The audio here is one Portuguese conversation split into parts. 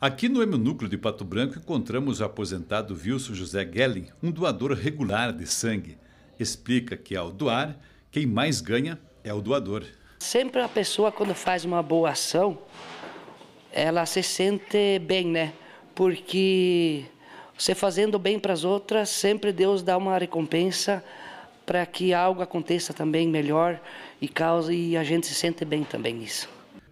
Aqui no Hemonúcleo de Pato Branco encontramos o aposentado Wilson José Gelling, um doador regular de sangue. Explica que ao doar, quem mais ganha é o doador. Sempre a pessoa, quando faz uma boa ação, ela se sente bem, né? Porque você fazendo bem para as outras, sempre Deus dá uma recompensa para que algo aconteça também melhor e cause e a gente se sente bem também nisso.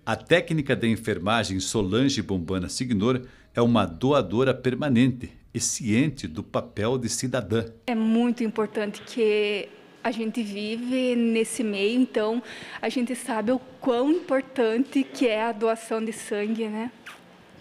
A técnica de enfermagem Solange Bombana Signor é uma doadora permanente e ciente do papel de cidadã. É muito importante que a gente vive nesse meio, então a gente sabe o quão importante que é a doação de sangue, né?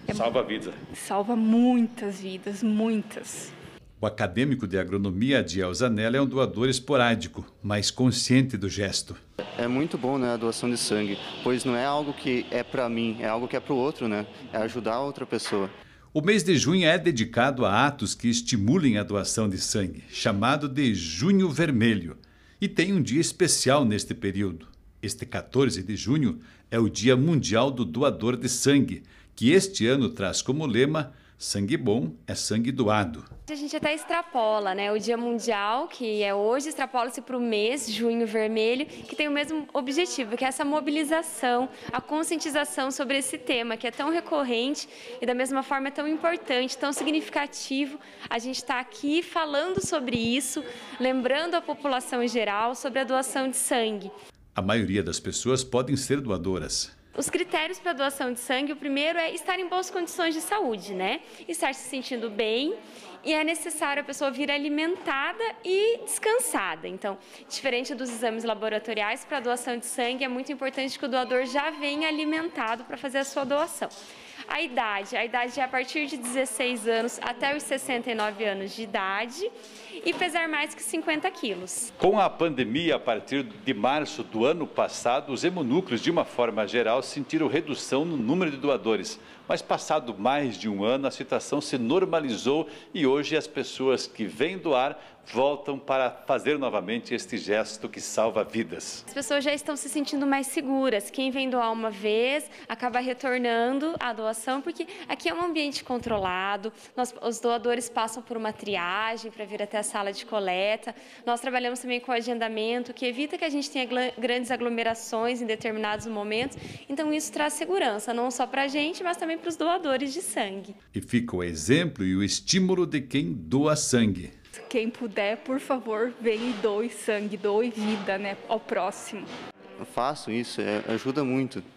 É, salva vidas. Salva muitas vidas, muitas. O acadêmico de agronomia, Adiel Zanella, é um doador esporádico, mas consciente do gesto. É muito bom né, a doação de sangue, pois não é algo que é para mim, é algo que é para o outro, né? é ajudar a outra pessoa. O mês de junho é dedicado a atos que estimulem a doação de sangue, chamado de Junho Vermelho. E tem um dia especial neste período. Este 14 de junho é o Dia Mundial do Doador de Sangue, que este ano traz como lema Sangue bom é sangue doado. A gente até extrapola, né? O Dia Mundial, que é hoje, extrapola-se para o mês, junho vermelho, que tem o mesmo objetivo, que é essa mobilização, a conscientização sobre esse tema, que é tão recorrente e da mesma forma é tão importante, tão significativo. A gente está aqui falando sobre isso, lembrando a população em geral sobre a doação de sangue. A maioria das pessoas podem ser doadoras. Os critérios para doação de sangue, o primeiro é estar em boas condições de saúde, né? Estar se sentindo bem e é necessário a pessoa vir alimentada e descansada. Então, diferente dos exames laboratoriais, para a doação de sangue é muito importante que o doador já venha alimentado para fazer a sua doação. A idade, a idade é a partir de 16 anos até os 69 anos de idade e pesar mais que 50 quilos. Com a pandemia, a partir de março do ano passado, os hemonúcleos, de uma forma geral, sentiram redução no número de doadores. Mas passado mais de um ano, a situação se normalizou e hoje as pessoas que vêm doar voltam para fazer novamente este gesto que salva vidas. As pessoas já estão se sentindo mais seguras. Quem vem doar uma vez acaba retornando à doação, porque aqui é um ambiente controlado. Nós, os doadores passam por uma triagem para vir até a sala de coleta. Nós trabalhamos também com agendamento, que evita que a gente tenha grandes aglomerações em determinados momentos. Então isso traz segurança, não só para a gente, mas também para os doadores de sangue. E fica o exemplo e o estímulo de quem doa sangue. Quem puder, por favor, venha e doe sangue, doe vida né, ao próximo. Eu faço isso, é, ajuda muito.